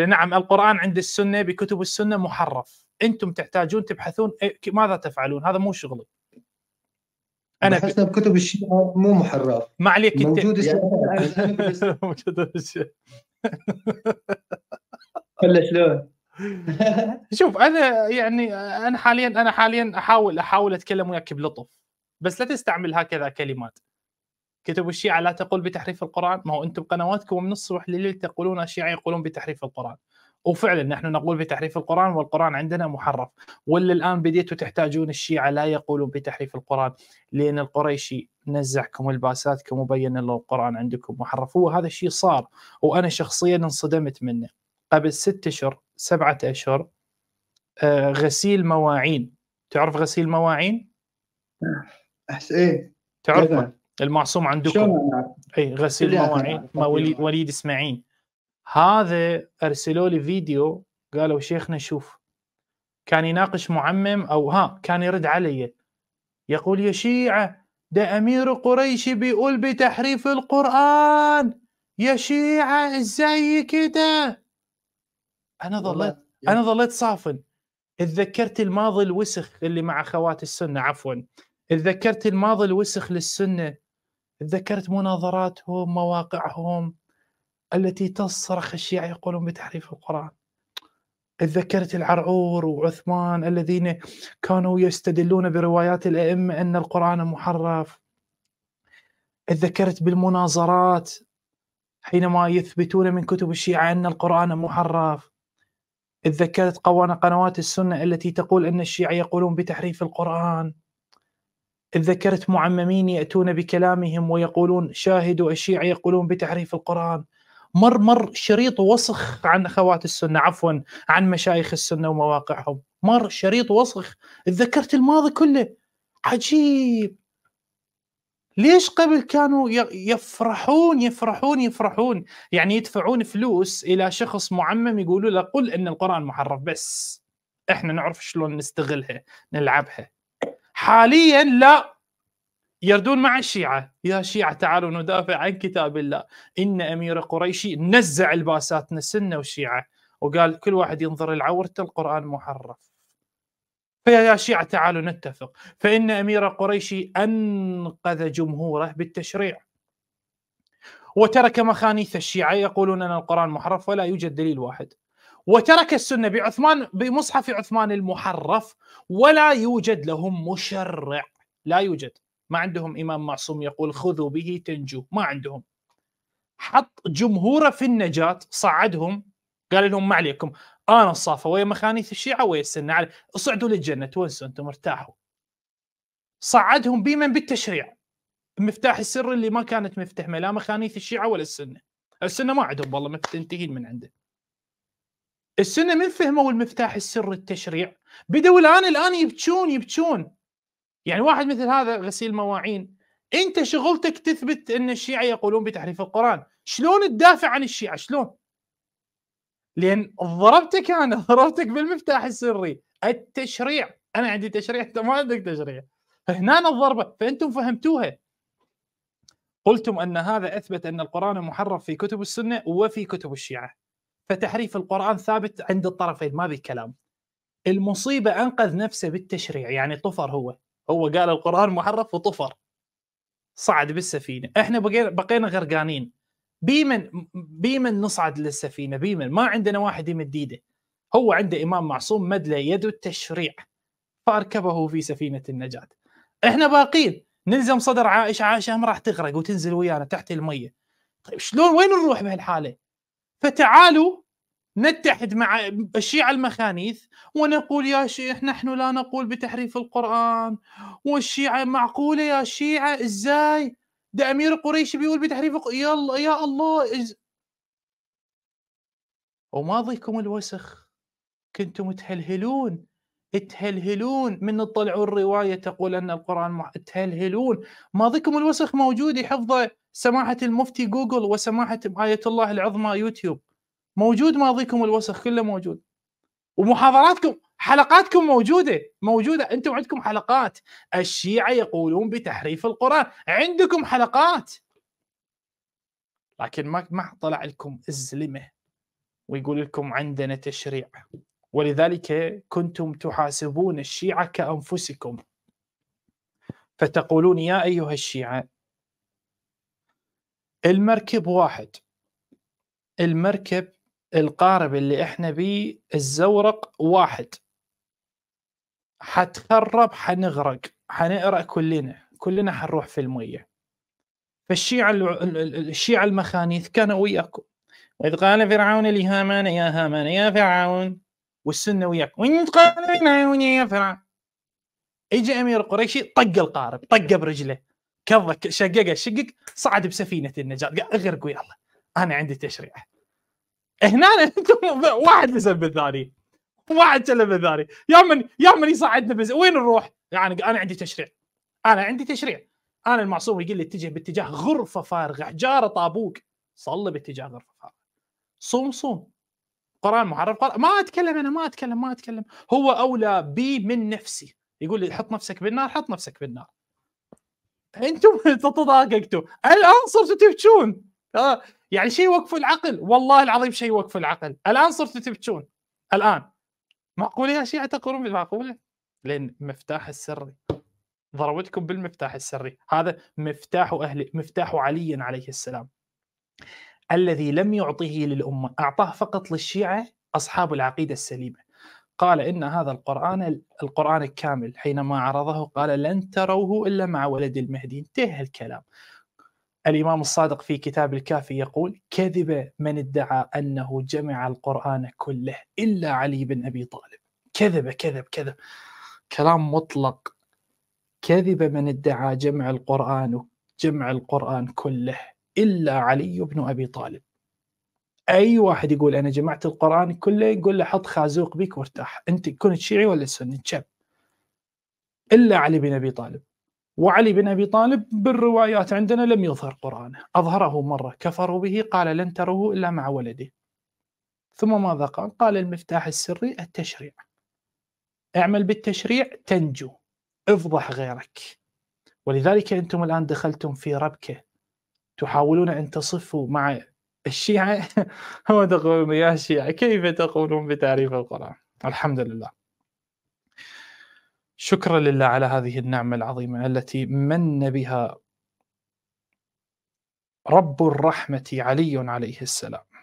نعم القرآن عند السنة بكتب السنة محرف أنتم تحتاجون تبحثون إيه، ماذا تفعلون هذا مو شغلي أنا حسب كتب بكتب الشيعة مو محرف ما عليك انت موجود يعني موجود الشيعة شلون؟ شوف انا يعني انا حاليا انا حاليا احاول احاول اتكلم وياك بلطف بس لا تستعمل هكذا كلمات كتبوا الشيعة لا تقول بتحريف القرآن ما هو أنتم قنواتكم من الصبح لليل تقولون الشيعة يقولون بتحريف القرآن وفعلا نحن نقول بتحريف القرآن والقرآن عندنا محرف ولا الآن بديتوا تحتاجون الشيعة لا يقولون بتحريف القرآن لأن القريشي نزعكم الباساتكم وبين أن القرآن عندكم محرف هو هذا الشيء صار وأنا شخصيا انصدمت منه قبل ستة أشهر سبعة أشهر آه، غسيل مواعين تعرف غسيل مواعين؟ ايه تعرفه إيه. المعصوم عندكم اي غسيل المواعين ما وليد, وليد اسماعيل هذا ارسلوا لي فيديو قالوا شيخنا شوف كان يناقش معمم او ها كان يرد علي يقول يا شيعه ده امير قريش بيقول بتحريف القران يا شيعه ازاي كده انا ظليت انا ظليت صافن تذكرت الماضي الوسخ اللي مع اخوات السنه عفوا تذكرت الماضي الوسخ للسنه تذكرت مناظراتهم مواقعهم التي تصرخ الشيعة يقولون بتحريف القرآن تذكرت العرعور وعثمان الذين كانوا يستدلون بروايات الأئمة أن القرآن محرف تذكرت بالمناظرات حينما يثبتون من كتب الشيعة أن القرآن محرف تذكرت قوانا قنوات السنة التي تقول أن الشيعة يقولون بتحريف القرآن إذ ذكرت معممين يأتون بكلامهم ويقولون شاهدوا الشيعة يقولون بتحريف القرآن مر مر شريط وسخ عن أخوات السنة عفوا عن مشايخ السنة ومواقعهم مر شريط وسخ ذكرت الماضي كله عجيب ليش قبل كانوا يفرحون يفرحون يفرحون يعني يدفعون فلوس الى شخص معمم يقولوا له قل ان القران محرف بس احنا نعرف شلون نستغلها نلعبها حاليا لا يردون مع الشيعة يا شيعة تعالوا ندافع عن كتاب الله إن أمير قريشي نزع الباساتنا السنة والشيعة وقال كل واحد ينظر العورة القرآن محرف فيا شيعة تعالوا نتفق فإن أمير قريشي أنقذ جمهوره بالتشريع وترك مخانيث الشيعة يقولون أن القرآن محرف ولا يوجد دليل واحد وترك السنة بعثمان بمصحف عثمان المحرف ولا يوجد لهم مشرع لا يوجد ما عندهم إمام معصوم يقول خذوا به تنجو ما عندهم حط جمهوره في النجاة صعدهم قال لهم ما عليكم أنا الصافة ويا مخانيث الشيعة ويا السنة اصعدوا للجنة تونسوا أنتم ارتاحوا صعدهم بمن بالتشريع مفتاح السر اللي ما كانت مفتح لا مخانيث الشيعه ولا السنه السنه ما عندهم والله تنتهين من عنده السنه من فهموا المفتاح السر التشريع بدوا الان الان يبكون يبكون يعني واحد مثل هذا غسيل مواعين انت شغلتك تثبت ان الشيعه يقولون بتحريف القران شلون تدافع عن الشيعه شلون لان ضربتك انا ضربتك بالمفتاح السري التشريع انا عندي تشريع انت ما عندك تشريع فهنا الضربه فانتم فهمتوها قلتم ان هذا اثبت ان القران محرف في كتب السنه وفي كتب الشيعه فتحريف القرآن ثابت عند الطرفين ما به كلام المصيبة أنقذ نفسه بالتشريع يعني طفر هو هو قال القرآن محرف وطفر صعد بالسفينة احنا بقينا, بقينا غرقانين بيمن بيمن نصعد للسفينة بيمن ما عندنا واحد يمد ايده هو عنده إمام معصوم مد له يد التشريع فأركبه في سفينة النجاة احنا باقين نلزم صدر عائشة عائشة راح تغرق وتنزل ويانا تحت المية طيب شلون وين نروح بهالحالة فتعالوا نتحد مع الشيعة المخانيث ونقول يا شيخ نحن لا نقول بتحريف القرآن والشيعة معقولة يا شيعة ازاي ده أمير قريش بيقول بتحريف يلا يا الله إز... وماضيكم الوسخ كنتم تهلهلون تهلهلون من تطلعوا الرواية تقول أن القرآن مح... تهلهلون ماضيكم الوسخ موجود يحفظه سماحة المفتي جوجل وسماحة آية الله العظمى يوتيوب موجود ماضيكم الوسخ كله موجود ومحاضراتكم حلقاتكم موجودة موجودة أنتم عندكم حلقات الشيعة يقولون بتحريف القرآن عندكم حلقات لكن ما ما طلع لكم الزلمة ويقول لكم عندنا تشريع ولذلك كنتم تحاسبون الشيعة كأنفسكم فتقولون يا أيها الشيعة المركب واحد المركب القارب اللي احنا بيه الزورق واحد حتخرب حنغرق حنقرأ كلنا كلنا حنروح في المية فالشيعة الشيعة المخانيث كانوا وياكم وإذ قال فرعون لهامان يا هامان يا فرعون والسنه وياك وانت يا فرعون اجى امير قريشي طق القارب طقه برجله كضه شققه شقق صعد بسفينه النجاه قال اغرق يلا انا عندي تشريع هنا انتم واحد لسبب الثاني واحد سبب الثاني يا من يا من يصعدنا بز... وين نروح؟ يعني انا عندي تشريع انا عندي تشريع انا المعصوم يقول لي اتجه باتجاه غرفه فارغه حجاره طابوق صلي باتجاه غرفه فارغه صوم صوم قران محرف قرآن ما اتكلم انا ما اتكلم ما اتكلم هو اولى بي من نفسي يقول لي حط نفسك بالنار حط نفسك بالنار انتم تتضاققتوا الان صرتوا تبكون آه. يعني شيء وقف العقل والله العظيم شيء وقف العقل الان صرتوا تبكون الان معقوله يا شيعه تقولون معقوله لان مفتاح السري ضربتكم بالمفتاح السري هذا مفتاح اهل مفتاح علي عليه السلام الذي لم يعطه للأمة أعطاه فقط للشيعة أصحاب العقيدة السليمة قال إن هذا القرآن القرآن الكامل حينما عرضه قال لن تروه إلا مع ولد المهدي انتهى الكلام الإمام الصادق في كتاب الكافي يقول كذب من ادعى أنه جمع القرآن كله إلا علي بن أبي طالب كذب كذب كذب كلام مطلق كذب من ادعى جمع القرآن جمع القرآن كله إلا علي بن أبي طالب أي واحد يقول أنا جمعت القرآن كله يقول له حط خازوق بك وارتاح أنت كنت شيعي ولا سني شاب إلا علي بن أبي طالب وعلي بن أبي طالب بالروايات عندنا لم يظهر قرآنه أظهره مرة كفروا به قال لن تروه إلا مع ولده ثم ماذا قال؟ قال المفتاح السري التشريع اعمل بالتشريع تنجو افضح غيرك ولذلك أنتم الآن دخلتم في ربكة تحاولون أن تصفوا مع الشيعة وما تقولون يا الشيعة كيف تقولون بتعريف القرآن الحمد لله شكرا لله على هذه النعمة العظيمة التي من بها رب الرحمة علي عليه السلام